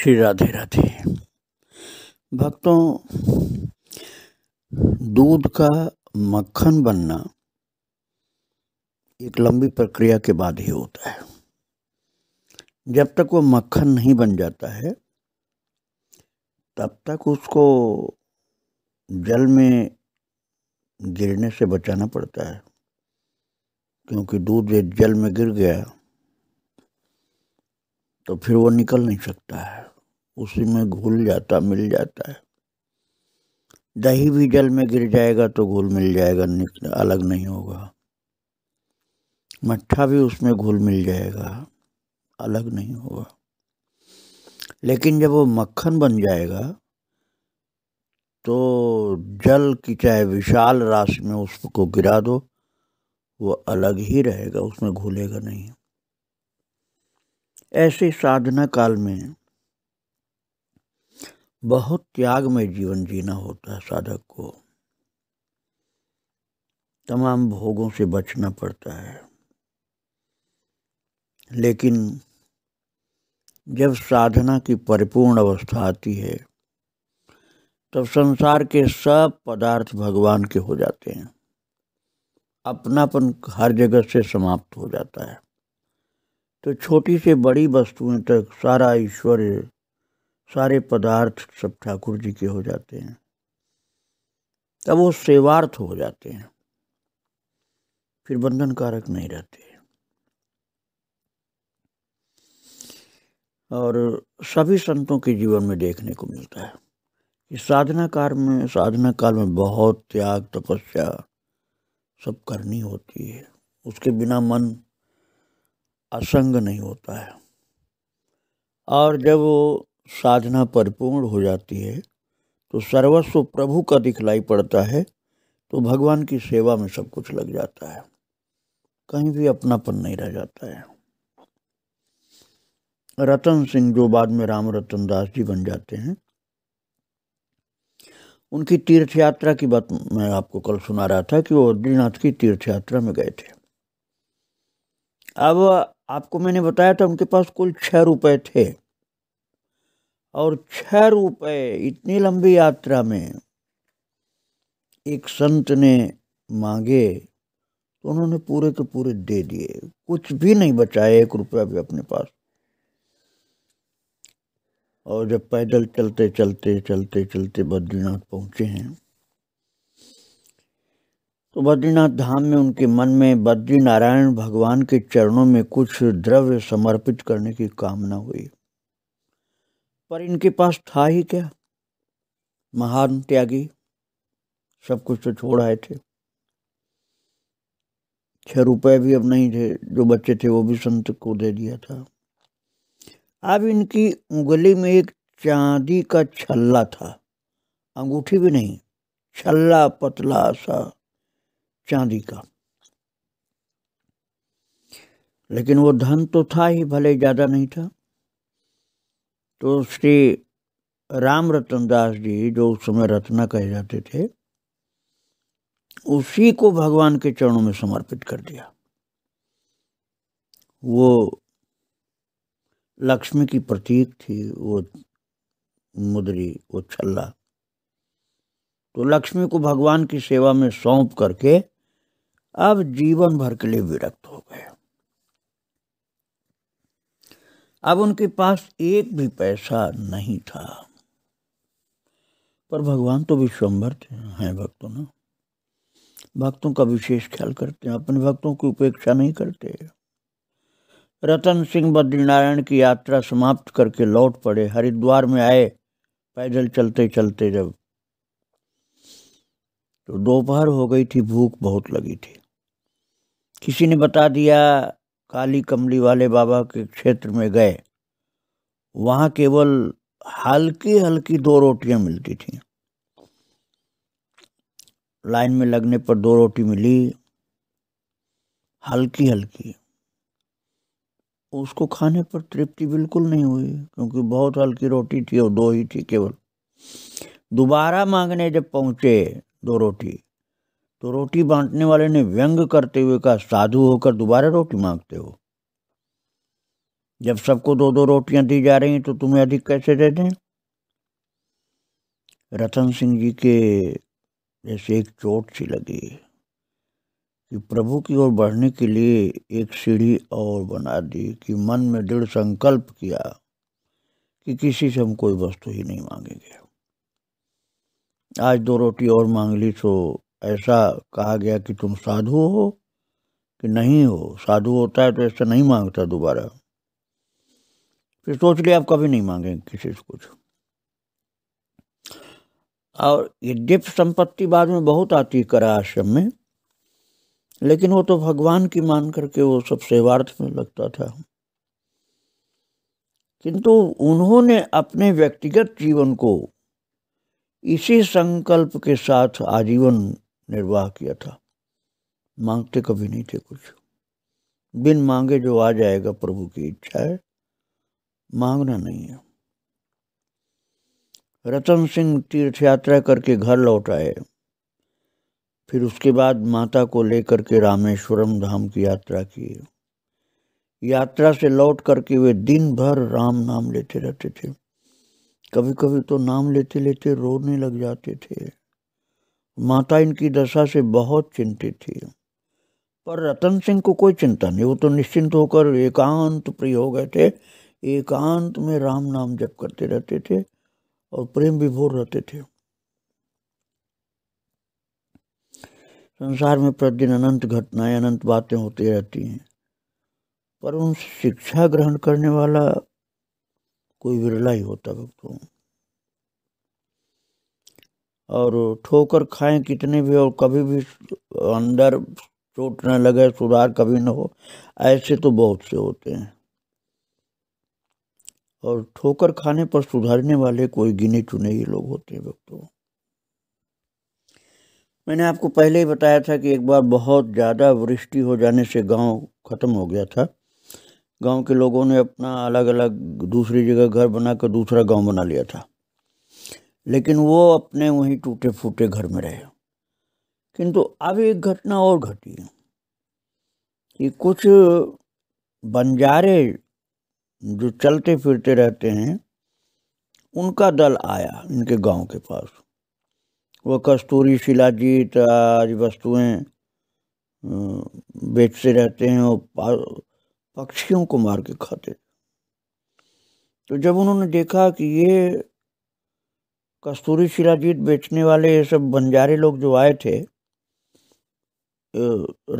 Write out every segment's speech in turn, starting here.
श्री राधे राधे भक्तों दूध का मक्खन बनना एक लंबी प्रक्रिया के बाद ही होता है जब तक वो मक्खन नहीं बन जाता है तब तक उसको जल में गिरने से बचाना पड़ता है क्योंकि दूध जल में गिर गया तो फिर वो निकल नहीं सकता है उसी में घोल जाता मिल जाता है दही भी जल में गिर जाएगा तो घोल मिल जाएगा अलग नहीं होगा मट्ठा भी उसमें घोल मिल जाएगा अलग नहीं होगा लेकिन जब वो मक्खन बन जाएगा तो जल की चाहे विशाल राशि में उसको गिरा दो वो अलग ही रहेगा उसमें घुलेगा नहीं ऐसे साधना काल में बहुत त्याग में जीवन जीना होता है साधक को तमाम भोगों से बचना पड़ता है लेकिन जब साधना की परिपूर्ण अवस्था आती है तब संसार के सब पदार्थ भगवान के हो जाते हैं अपनापन हर जगह से समाप्त हो जाता है तो छोटी से बड़ी वस्तुएं तक सारा ईश्वर सारे पदार्थ सब ठाकुर जी के हो जाते हैं तब वो सेवार्थ हो जाते हैं फिर बंधन कारक नहीं रहते और सभी संतों के जीवन में देखने को मिलता है कि साधना काल में साधना काल में बहुत त्याग तपस्या सब करनी होती है उसके बिना मन असंग नहीं होता है और जब वो साधना परिपूर्ण हो जाती है तो सर्वस्व प्रभु का दिखलाई पड़ता है तो भगवान की सेवा में सब कुछ लग जाता है कहीं भी अपनापन नहीं रह जाता है रतन सिंह जो बाद में राम रतन दास जी बन जाते हैं उनकी तीर्थ यात्रा की बात मैं आपको कल सुना रहा था कि वो बद्रीनाथ की तीर्थ यात्रा में गए थे अब आपको मैंने बताया था उनके पास कुल छः रुपए थे और छह रुपये इतनी लंबी यात्रा में एक संत ने मांगे तो उन्होंने पूरे के पूरे दे दिए कुछ भी नहीं बचाया एक रुपया भी अपने पास और जब पैदल चलते चलते चलते चलते बद्रीनाथ पहुंचे हैं तो बद्रीनाथ धाम में उनके मन में बद्री नारायण भगवान के चरणों में कुछ द्रव्य समर्पित करने की कामना हुई पर इनके पास था ही क्या महान त्यागी सब कुछ तो छोड़ आए थे छह रुपए भी अब नहीं थे जो बच्चे थे वो भी संत को दे दिया था अब इनकी उंगली में एक चांदी का छल्ला था अंगूठी भी नहीं छल्ला पतला सा चांदी का लेकिन वो धन तो था ही भले ज़्यादा नहीं था तो श्री राम रतन दास जी जो उस समय रत्ना कहे जाते थे उसी को भगवान के चरणों में समर्पित कर दिया वो लक्ष्मी की प्रतीक थी वो मुद्री वो छल्ला तो लक्ष्मी को भगवान की सेवा में सौंप करके अब जीवन भर के लिए विरक्त हो गए अब उनके पास एक भी पैसा नहीं था पर भगवान तो विश्वम्भर थे हैं भक्तों ना भक्तों का विशेष ख्याल करते हैं अपने भक्तों की उपेक्षा नहीं करते रतन सिंह बद्रीनारायण की यात्रा समाप्त करके लौट पड़े हरिद्वार में आए पैदल चलते चलते जब तो दोपहर हो गई थी भूख बहुत लगी थी किसी ने बता दिया काली कमली वाले बाबा के क्षेत्र में गए वहाँ केवल हल्की हल्की दो रोटियाँ मिलती थी लाइन में लगने पर दो रोटी मिली हल्की हल्की उसको खाने पर तृप्ति बिल्कुल नहीं हुई क्योंकि बहुत हल्की रोटी थी और दो ही थी केवल दोबारा मांगने जब पहुँचे दो रोटी तो रोटी बांटने वाले ने व्यंग करते हुए कहा साधु होकर दोबारा रोटी मांगते हो जब सबको दो दो रोटियां दी जा रही हैं तो तुम्हें अधिक कैसे दे दें रतन सिंह जी के जैसे एक चोट सी लगी कि प्रभु की ओर बढ़ने के लिए एक सीढ़ी और बना दी कि मन में दृढ़ संकल्प किया कि किसी से हम कोई वस्तु ही नहीं मांगेंगे आज दो रोटी और मांग ली तो ऐसा कहा गया कि तुम साधु हो कि नहीं हो साधु होता है तो ऐसा नहीं मांगता दोबारा फिर सोच लिया आप कभी नहीं मांगेंगे किसी से कुछ और ये दिप संपत्ति बाद में बहुत आती है करा आश्रम में लेकिन वो तो भगवान की मान करके वो सब सेवार्थ में लगता था किंतु उन्होंने अपने व्यक्तिगत जीवन को इसी संकल्प के साथ आजीवन निर्वाह किया था मांगते कभी नहीं थे कुछ बिन मांगे जो आ जाएगा प्रभु की इच्छा है मांगना नहीं है रतन सिंह तीर्थ यात्रा करके घर लौट आए फिर उसके बाद माता को लेकर के रामेश्वरम धाम की यात्रा की यात्रा से लौट करके वे दिन भर राम नाम लेते रहते थे कभी कभी तो नाम लेते लेते रोने लग जाते थे माता इनकी दशा से बहुत चिंतित थी पर रतन सिंह को कोई चिंता नहीं वो तो निश्चिंत होकर एकांत प्रिय हो गए थे एकांत में राम नाम जप करते रहते थे और प्रेम विभोर रहते थे संसार में प्रतिदिन अनंत घटनाएं अनंत बातें होती रहती हैं पर उन शिक्षा ग्रहण करने वाला कोई विरला ही होता भक्तों और ठोकर खाएं कितने भी और कभी भी अंदर चोट न लगे सुधार कभी न हो ऐसे तो बहुत से होते हैं और ठोकर खाने पर सुधारने वाले कोई गिने चुने ही लोग होते हैं भक्तों मैंने आपको पहले ही बताया था कि एक बार बहुत ज़्यादा वृष्टि हो जाने से गांव ख़त्म हो गया था गांव के लोगों ने अपना अलग अलग दूसरी जगह घर बनाकर दूसरा गांव बना लिया था लेकिन वो अपने वहीं टूटे फूटे घर में रहे किंतु अब एक घटना और घटी कि कुछ बंजारे जो चलते फिरते रहते हैं उनका दल आया इनके गांव के पास वो कस्तूरी शिलाजीत आदि वस्तुएं बेचते रहते हैं और पक्षियों को मार के खाते तो जब उन्होंने देखा कि ये कस्तूरी शिलाजीत बेचने वाले ये सब बंजारे लोग जो आए थे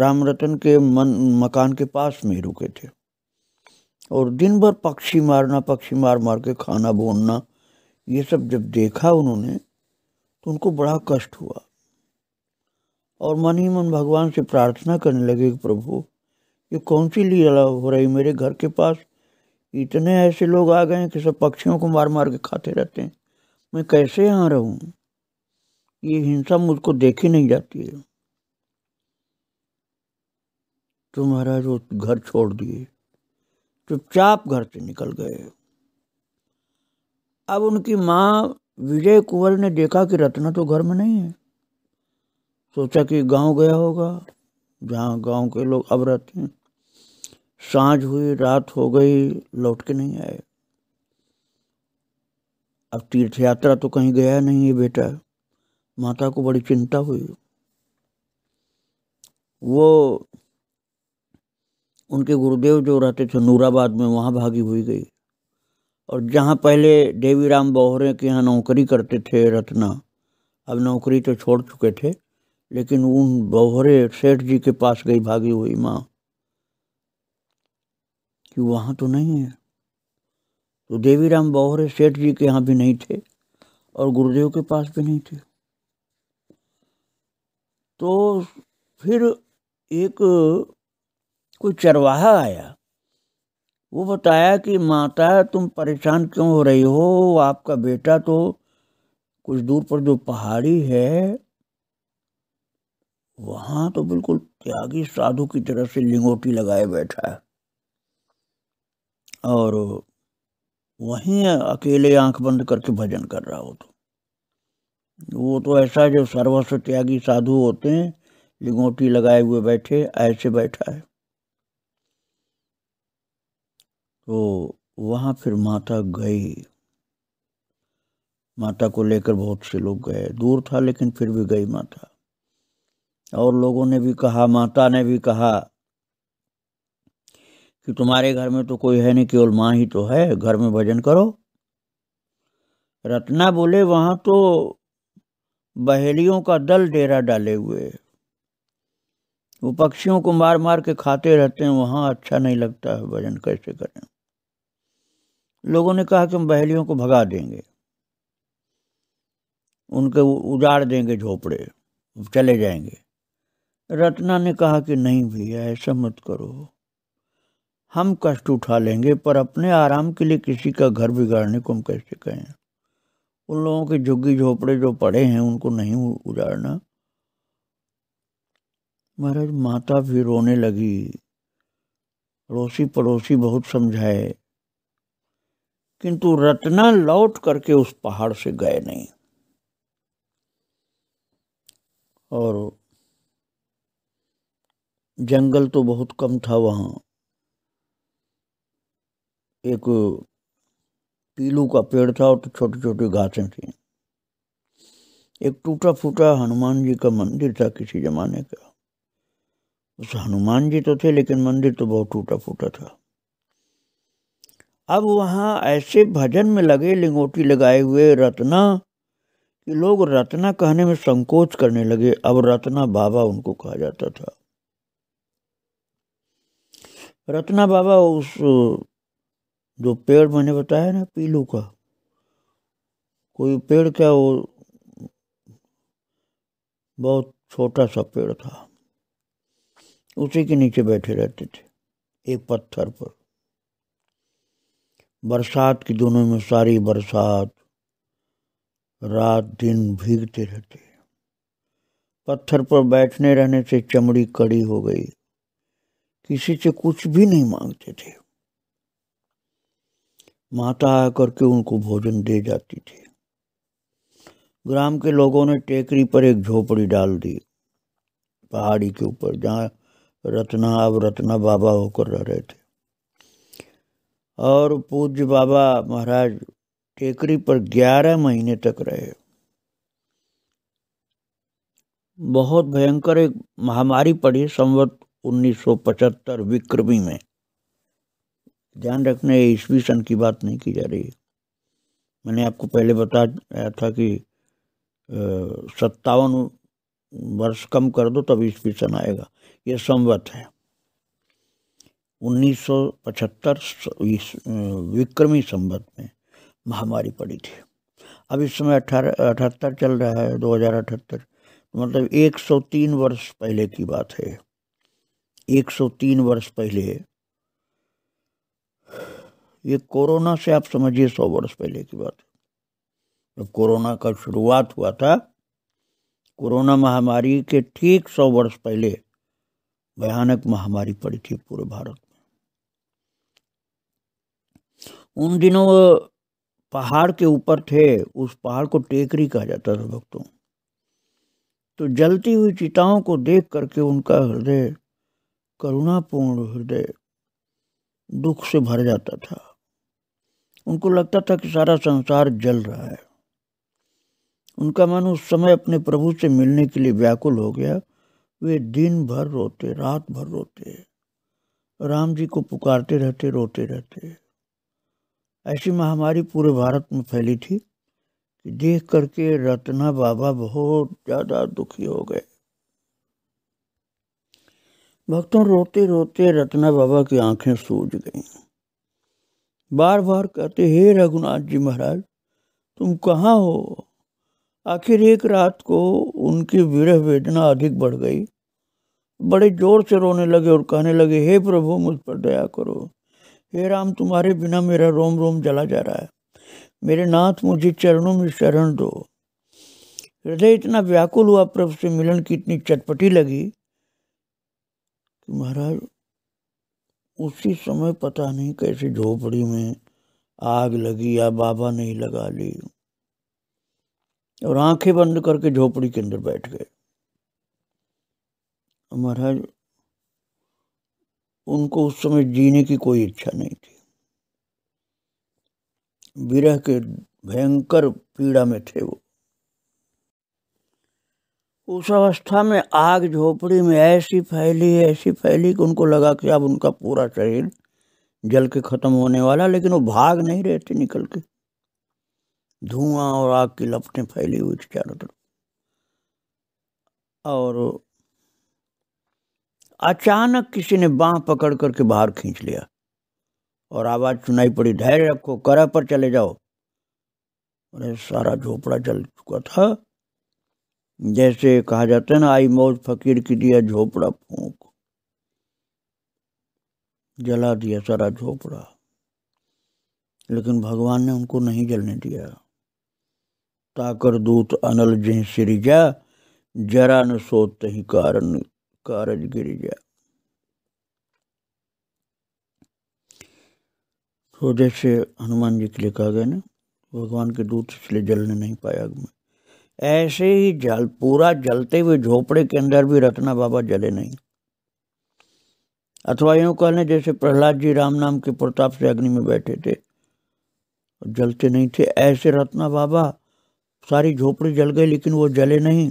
राम रतन के मन मकान के पास में रुके थे और दिन भर पक्षी मारना पक्षी मार मार के खाना भूनना ये सब जब देखा उन्होंने तो उनको बड़ा कष्ट हुआ और मन ही मन भगवान से प्रार्थना करने लगे कि प्रभु ये कौन सी लीला हो रही मेरे घर के पास इतने ऐसे लोग आ गए कि सब पक्षियों को मार मार के खाते रहते हैं मैं कैसे यहाँ रहूँ ये हिंसा मुझको देखी नहीं जाती है तो महाराज वो घर छोड़ दिए चुपचाप घर से निकल गए अब उनकी माँ विजय कुंवर ने देखा कि रत्ना तो घर में नहीं है सोचा कि गांव गया होगा जहाँ गांव के लोग अब रहते हैं साँझ हुई रात हो गई लौट के नहीं आए अब तीर्थ यात्रा तो कहीं गया नहीं है बेटा माता को बड़ी चिंता हुई वो उनके गुरुदेव जो रहते थे नूराबाद में वहाँ भागी हुई गई और जहाँ पहले देवी राम बोहरे के यहाँ नौकरी करते थे रत्ना अब नौकरी तो छोड़ चुके थे लेकिन उन बोहरे सेठ जी के पास गई भागी हुई माँ कि वहाँ तो नहीं है तो देवीराम बौहरे सेठ जी के यहाँ भी नहीं थे और गुरुदेव के पास भी नहीं थे तो फिर एक कोई चरवाहा आया वो बताया कि माता तुम परेशान क्यों हो रही हो आपका बेटा तो कुछ दूर पर जो पहाड़ी है वहाँ तो बिल्कुल त्यागी साधु की तरह से लिंगोटी लगाए बैठा है और वहीं अकेले आंख बंद करके भजन कर रहा हो तो वो तो ऐसा जो सर्वस्व त्यागी साधु होते हैं लिंगोटी लगाए हुए बैठे ऐसे बैठा है तो वहाँ फिर माता गई माता को लेकर बहुत से लोग गए दूर था लेकिन फिर भी गई माता और लोगों ने भी कहा माता ने भी कहा कि तुम्हारे घर में तो कोई है नहीं केवल माँ ही तो है घर में भजन करो रत्ना बोले वहाँ तो बहेलियों का दल डेरा डाले हुए वो पक्षियों को मार मार के खाते रहते हैं वहाँ अच्छा नहीं लगता है भजन कैसे करें लोगों ने कहा कि हम बहेलियों को भगा देंगे उनके उजाड़ देंगे झोपड़े चले जाएंगे रत्ना ने कहा कि नहीं भैया ऐसा मत करो हम कष्ट उठा लेंगे पर अपने आराम के लिए किसी का घर बिगाड़ने को हम कैसे कहें उन लोगों के झुग्गी झोपड़े जो पड़े हैं उनको नहीं उजाड़ना महाराज माता भी रोने लगी पड़ोसी पड़ोसी बहुत समझाए किंतु रत्ना लौट करके उस पहाड़ से गए नहीं और जंगल तो बहुत कम था वहाँ एक पीलू का पेड़ था और छोटी छोटी घासें थी एक टूटा फूटा हनुमान जी का मंदिर था किसी जमाने का उस हनुमान जी तो थे लेकिन मंदिर तो बहुत टूटा फूटा था अब वहाँ ऐसे भजन में लगे लिंगोटी लगाए हुए रत्ना कि लोग रत्ना कहने में संकोच करने लगे अब रत्ना बाबा उनको कहा जाता था रत्ना बाबा उस जो पेड़ मैंने बताया ना पीलू का कोई पेड़ क्या वो बहुत छोटा सा पेड़ था उसी के नीचे बैठे रहते थे एक पत्थर पर बरसात के दोनों में सारी बरसात रात दिन भीगते रहते पत्थर पर बैठने रहने से चमड़ी कड़ी हो गई किसी से कुछ भी नहीं मांगते थे माता आकर के उनको भोजन दे जाती थी ग्राम के लोगों ने टेकरी पर एक झोपड़ी डाल दी पहाड़ी के ऊपर जहाँ रत्ना अब रत्ना बाबा होकर रह रहे थे और पूज्य बाबा महाराज टेकरी पर ग्यारह महीने तक रहे बहुत भयंकर एक महामारी पड़ी संवत 1975 विक्रमी में ध्यान रखना ये ईस्वी सन की बात नहीं की जा रही है मैंने आपको पहले बताया था कि सत्तावन वर्ष कम कर दो तब ईस्वी सन आएगा ये संवत है 1975 विक्रमी संवत में महामारी पड़ी थी अब इस समय अठारह अठहत्तर चल रहा है दो हज़ार अठहत्तर मतलब 103 वर्ष पहले की बात है 103 वर्ष पहले ये कोरोना से आप समझिए सौ वर्ष पहले की बात जब कोरोना का शुरुआत हुआ था कोरोना महामारी के ठीक सौ वर्ष पहले भयानक महामारी पड़ी थी पूरे भारत में उन दिनों पहाड़ के ऊपर थे उस पहाड़ को टेकरी कहा जाता था भक्तों तो जलती हुई चिताओं को देख करके उनका हृदय करुणापूर्ण हृदय दुख से भर जाता था उनको लगता था कि सारा संसार जल रहा है उनका मन उस समय अपने प्रभु से मिलने के लिए व्याकुल हो गया वे दिन भर रोते रात भर रोते राम जी को पुकारते रहते रोते रहते ऐसी महामारी पूरे भारत में फैली थी कि देख करके रत्ना बाबा बहुत ज़्यादा दुखी हो गए भक्तों रोते रोते रत्ना बाबा की आंखें सूज गईं बार बार कहते हे रघुनाथ जी महाराज तुम कहाँ हो आखिर एक रात को उनकी विरह वेदना अधिक बढ़ गई बड़े जोर से रोने लगे और कहने लगे हे प्रभु मुझ पर दया करो हे राम तुम्हारे बिना मेरा रोम रोम जला जा रहा है मेरे नाथ मुझे चरणों में शरण दो हृदय इतना व्याकुल हुआ प्रभु से मिलन की इतनी चटपटी लगी कि महाराज उसी समय पता नहीं कैसे झोपड़ी में आग लगी या बाबा नहीं लगा ली और आंखें बंद करके झोपड़ी के अंदर बैठ गए महाराज उनको उस समय जीने की कोई इच्छा नहीं थी विरह के भयंकर पीड़ा में थे वो उस अवस्था में आग झोपड़ी में ऐसी फैली ऐसी फैली कि उनको लगा कि अब उनका पूरा शरीर जल के ख़त्म होने वाला लेकिन वो भाग नहीं रहे थे निकल के धुआं और आग की लपटें फैली हुई थी चारों तरफ और अचानक किसी ने बाह पकड़ करके बाहर खींच लिया और आवाज़ सुनाई पड़ी धैर्य रखो करह पर चले जाओ अरे सारा झोपड़ा जल चुका था जैसे कहा जाता है ना आई मौज फकीर की दिया झोपड़ा फूंक जला दिया सारा झोपड़ा लेकिन भगवान ने उनको नहीं जलने दिया ताकर दूत अनल जिह सिरिजा जरा न सोत ही कारण कारज गिरिजा तो जैसे हनुमान जी के लिए कहा गया ना भगवान के दूत इसलिए जलने नहीं पाया अग ऐसे ही जल पूरा जलते हुए झोपड़े के अंदर भी रत्ना बाबा जले नहीं अथवा यूँ कहने जैसे प्रहलाद जी राम नाम के प्रताप से अग्नि में बैठे थे जलते नहीं थे ऐसे रत्ना बाबा सारी झोपड़ी जल गई लेकिन वो जले नहीं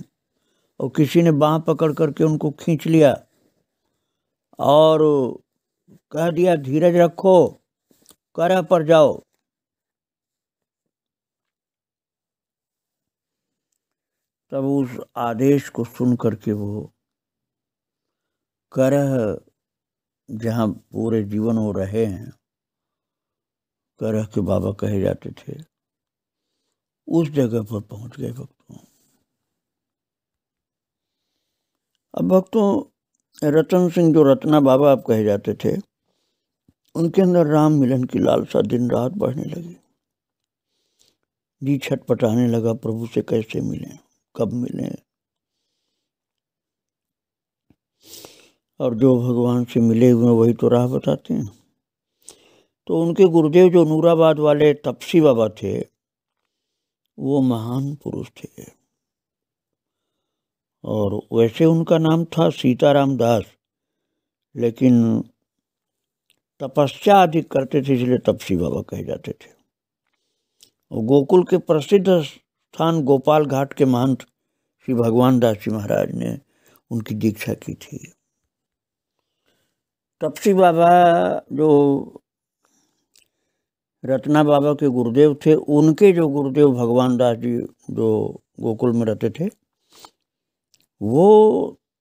और किसी ने बाह पकड़ करके उनको खींच लिया और कह दिया धीरज रखो करा पर जाओ तब उस आदेश को सुन करके वो करह जहाँ पूरे जीवन वो रहे हैं करह के बाबा कहे जाते थे उस जगह पर पहुंच गए भक्तों अब भक्तों रतन सिंह जो रत्ना बाबा आप कहे जाते थे उनके अंदर राम मिलन की लालसा दिन रात बढ़ने लगी जी छटपटाने लगा प्रभु से कैसे मिलें कब मिले और जो भगवान से मिले हुए वही तो राह बताते हैं तो उनके गुरुदेव जो नूराबाद वाले तपसी बाबा थे वो महान पुरुष थे और वैसे उनका नाम था सीताराम दास लेकिन तपस्या अधिक करते थे इसलिए तपसी बाबा कहे जाते थे और गोकुल के प्रसिद्ध स्थान गोपाल घाट के महंत श्री भगवान दास जी महाराज ने उनकी दीक्षा की थी तपसी बाबा जो रत्ना बाबा के गुरुदेव थे उनके जो गुरुदेव भगवान दास जी जो गोकुल में रहते थे वो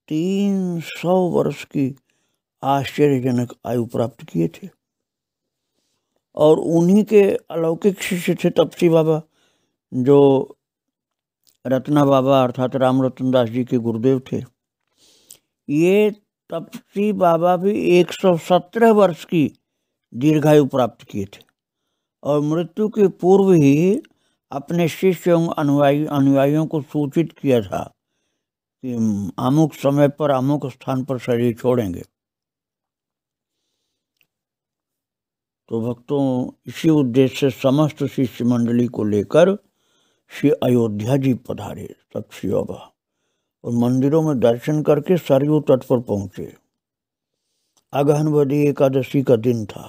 तीन सौ वर्ष की आश्चर्यजनक आयु प्राप्त किए थे और उन्हीं के अलौकिक शिष्य थे तपसी बाबा जो रत्ना बाबा अर्थात राम रतन दास जी के गुरुदेव थे ये तपसी बाबा भी 117 वर्ष की दीर्घायु प्राप्त किए थे और मृत्यु के पूर्व ही अपने शिष्य एवं अनुयायी अनुयायियों को सूचित किया था कि अमुक समय पर अमुक स्थान पर शरीर छोड़ेंगे तो भक्तों इसी उद्देश्य से समस्त शिष्य मंडली को लेकर श्री अयोध्या जी पधारे तत्शियोगा और मंदिरों में दर्शन करके सरयू तट पर पहुंचे अगहनवदी एकादशी का दिन था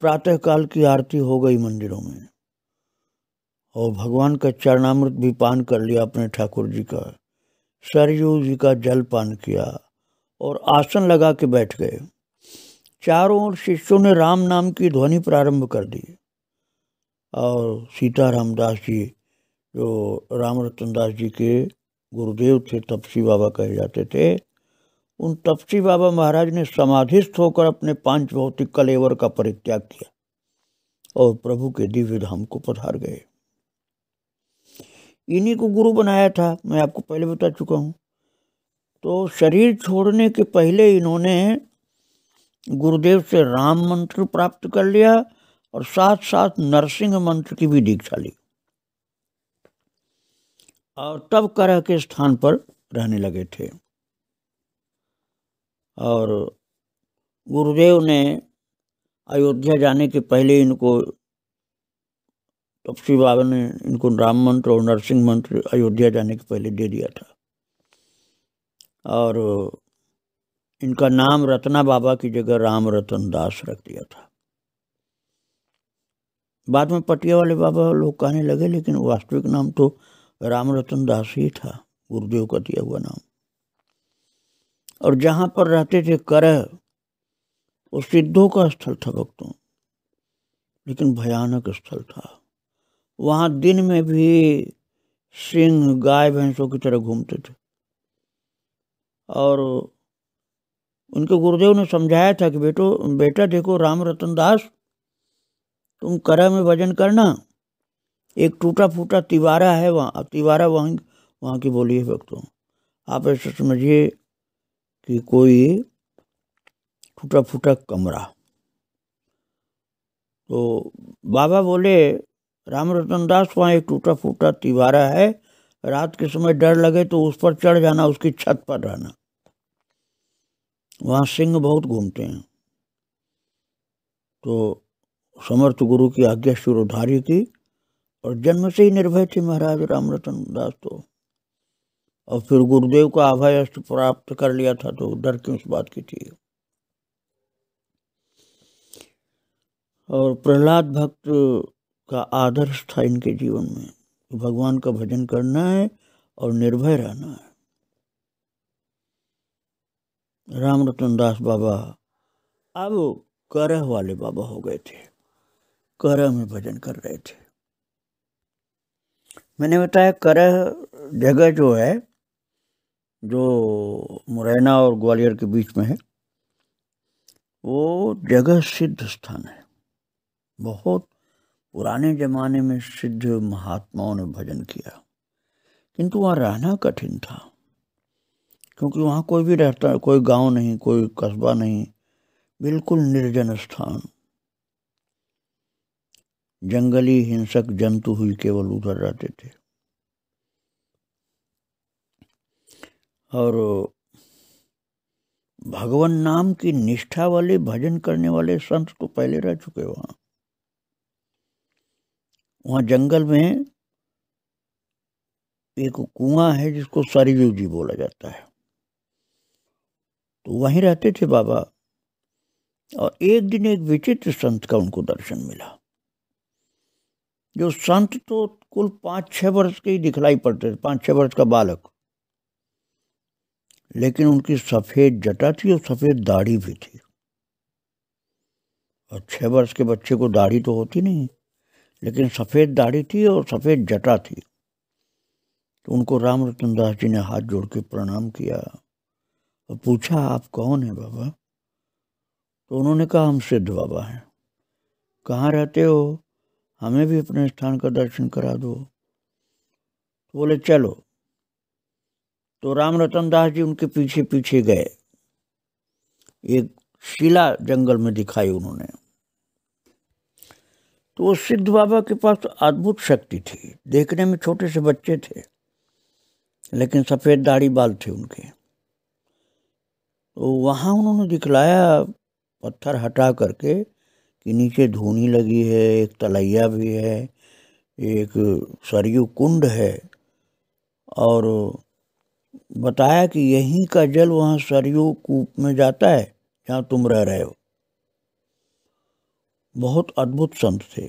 प्रातःकाल की आरती हो गई मंदिरों में और भगवान का चरणामृत भी पान कर लिया अपने ठाकुर जी का सरयू जी का जल पान किया और आसन लगा के बैठ गए चारों ओर शिष्यों ने राम नाम की ध्वनि प्रारंभ कर दी और सीताराम दास जी जो राम रतन दास जी के गुरुदेव थे तपसी बाबा कहे जाते थे उन तपसी बाबा महाराज ने समाधिस्थ होकर अपने पांच भौतिक कलेवर का परित्याग किया और प्रभु के दिव्य धाम को पधार गए इन्हीं को गुरु बनाया था मैं आपको पहले बता चुका हूँ तो शरीर छोड़ने के पहले इन्होंने गुरुदेव से राम मंत्र प्राप्त कर लिया और साथ साथ नरसिंह मंत्र की भी दीक्षा ली और तब करह के स्थान पर रहने लगे थे और गुरुदेव ने अयोध्या जाने के पहले इनको तपसी बाबा ने इनको राम मंत्र और नरसिंह मंत्र अयोध्या जाने के पहले दे दिया था और इनका नाम रत्ना बाबा की जगह राम रतन दास रख दिया था बाद में पटिया वाले बाबा लोग कहने लगे लेकिन वास्तविक नाम तो राम रतन दास ही था गुरुदेव का दिया हुआ नाम और जहाँ पर रहते थे कर वो सिद्धों का स्थल था भक्तों लेकिन भयानक स्थल था वहाँ दिन में भी सिंह गाय भैंसों की तरह घूमते थे और उनके गुरुदेव ने समझाया था कि बेटो बेटा देखो राम रतन दास तुम करा में भजन करना एक टूटा फूटा तिवारा है वहाँ तिवारा वहीं वहाँ की बोली है भक्तों आप ऐसा समझिए कि कोई टूटा फूटा कमरा तो बाबा बोले राम रतन दास वहाँ एक टूटा फूटा तिवारा है रात के समय डर लगे तो उस पर चढ़ जाना उसकी छत पर रहना वहाँ सिंह बहुत घूमते हैं तो समर्थ गुरु की आज्ञा शुरुधारी की और जन्म से ही निर्भय थे महाराज राम रतन दास तो और फिर गुरुदेव का अभय अस्त्र प्राप्त कर लिया था तो डर क्यों उस बात की थी और प्रहलाद भक्त का आदर्श था इनके जीवन में भगवान का भजन करना है और निर्भय रहना है राम रतन दास बाबा अब करह वाले बाबा हो गए थे करह में भजन कर रहे थे मैंने बताया करह जगह जो है जो मुरैना और ग्वालियर के बीच में है वो जगह सिद्ध स्थान है बहुत पुराने जमाने में सिद्ध महात्माओं ने भजन किया किंतु वहाँ रहना कठिन था क्योंकि वहाँ कोई भी रहता कोई गांव नहीं कोई कस्बा नहीं बिल्कुल निर्जन स्थान जंगली हिंसक जंतु ही केवल उधर रहते थे और भगवान नाम की निष्ठा वाले भजन करने वाले संत तो पहले रह चुके वहां वहां जंगल में एक कुआं है जिसको सरयू जी बोला जाता है तो वहीं रहते थे बाबा और एक दिन एक विचित्र संत का उनको दर्शन मिला जो संत तो कुल पाँच छः वर्ष के ही दिखलाई पड़ते थे पाँच छः वर्ष का बालक लेकिन उनकी सफ़ेद जटा थी और सफ़ेद दाढ़ी भी थी और छः वर्ष के बच्चे को दाढ़ी तो होती नहीं लेकिन सफ़ेद दाढ़ी थी और सफ़ेद जटा थी तो उनको राम रतन दास जी ने हाथ जोड़ के प्रणाम किया और पूछा आप कौन है बाबा तो उन्होंने कहा हम सिद्ध बाबा हैं कहाँ रहते हो हमें भी अपने स्थान का दर्शन करा दो तो बोले चलो तो राम रतन दास जी उनके पीछे पीछे गए एक शिला जंगल में दिखाई उन्होंने तो वो सिद्ध बाबा के पास अद्भुत शक्ति थी देखने में छोटे से बच्चे थे लेकिन सफ़ेद दाढ़ी बाल थे उनके तो वहाँ उन्होंने दिखलाया पत्थर हटा करके कि नीचे धूनी लगी है एक तलैया भी है एक सरयू कुंड है और बताया कि यहीं का जल वहाँ सरयू कूप में जाता है जहाँ तुम रह रहे हो बहुत अद्भुत संत थे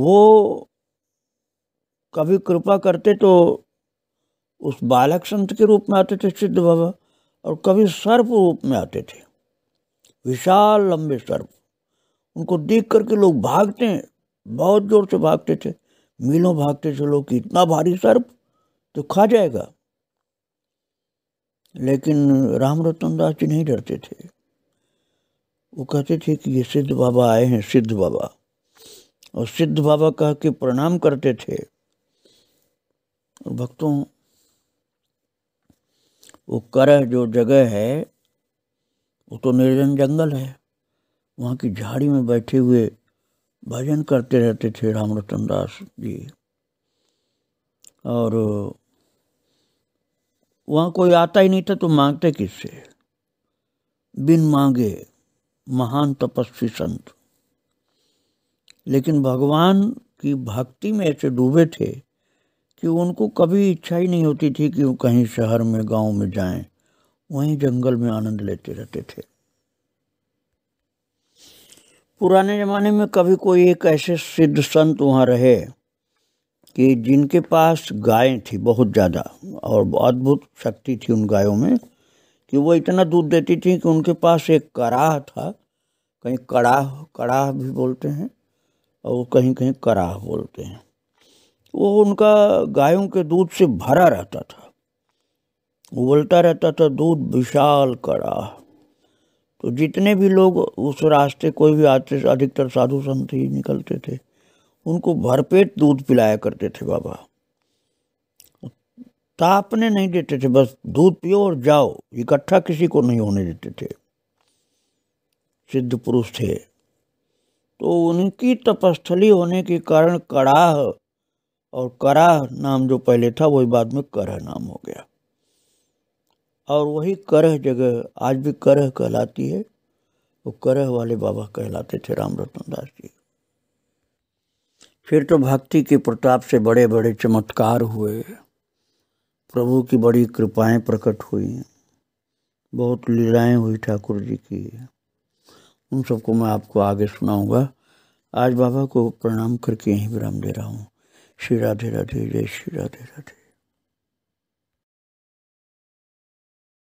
वो कभी कृपा करते तो उस बालक संत के रूप में आते थे सिद्ध बाबा और कभी सर्प रूप में आते थे विशाल लंबे सर्प उनको देख करके लोग भागते हैं बहुत जोर से भागते थे मीलों भागते थे लोग इतना भारी सर्प तो खा जाएगा लेकिन राम रतन दास जी नहीं डरते थे वो कहते थे कि ये सिद्ध बाबा आए हैं सिद्ध बाबा और सिद्ध बाबा कह के प्रणाम करते थे और भक्तों वो करह जो जगह है वो तो निर्जन जंगल है वहाँ की झाड़ी में बैठे हुए भजन करते रहते थे राम रतन दास जी और वहाँ कोई आता ही नहीं था तो मांगते किससे बिन मांगे महान तपस्वी संत लेकिन भगवान की भक्ति में ऐसे डूबे थे कि उनको कभी इच्छा ही नहीं होती थी कि वो कहीं शहर में गांव में जाएं वहीं जंगल में आनंद लेते रहते थे पुराने ज़माने में कभी कोई एक ऐसे सिद्ध संत वहाँ रहे कि जिनके पास गायें थी बहुत ज़्यादा और अद्भुत शक्ति थी उन गायों में कि वो इतना दूध देती थी कि उनके पास एक कराह था कहीं कड़ाह कड़ाह भी बोलते हैं और कहीं कहीं कराह बोलते हैं वो उनका गायों के दूध से भरा रहता था उबलता रहता था दूध विशाल कड़ा तो जितने भी लोग उस रास्ते कोई भी आते अधिकतर साधु संत ही निकलते थे उनको भरपेट दूध पिलाया करते थे बाबा तापने नहीं देते थे बस दूध पियो और जाओ इकट्ठा किसी को नहीं होने देते थे सिद्ध पुरुष थे तो उनकी तपस्थली होने के कारण कड़ाह और कराह नाम जो पहले था वही बाद में करह नाम हो गया और वही करह जगह आज भी करह कहलाती है वो करह वाले बाबा कहलाते थे राम रतन दास जी फिर तो भक्ति के प्रताप से बड़े बड़े चमत्कार हुए प्रभु की बड़ी कृपाएं प्रकट हुई बहुत लीलाएं हुई ठाकुर जी की उन सबको मैं आपको आगे सुनाऊंगा आज बाबा को प्रणाम करके यहीं विराम दे रहा हूँ श्री राधे राधे जय श्री राधे राधे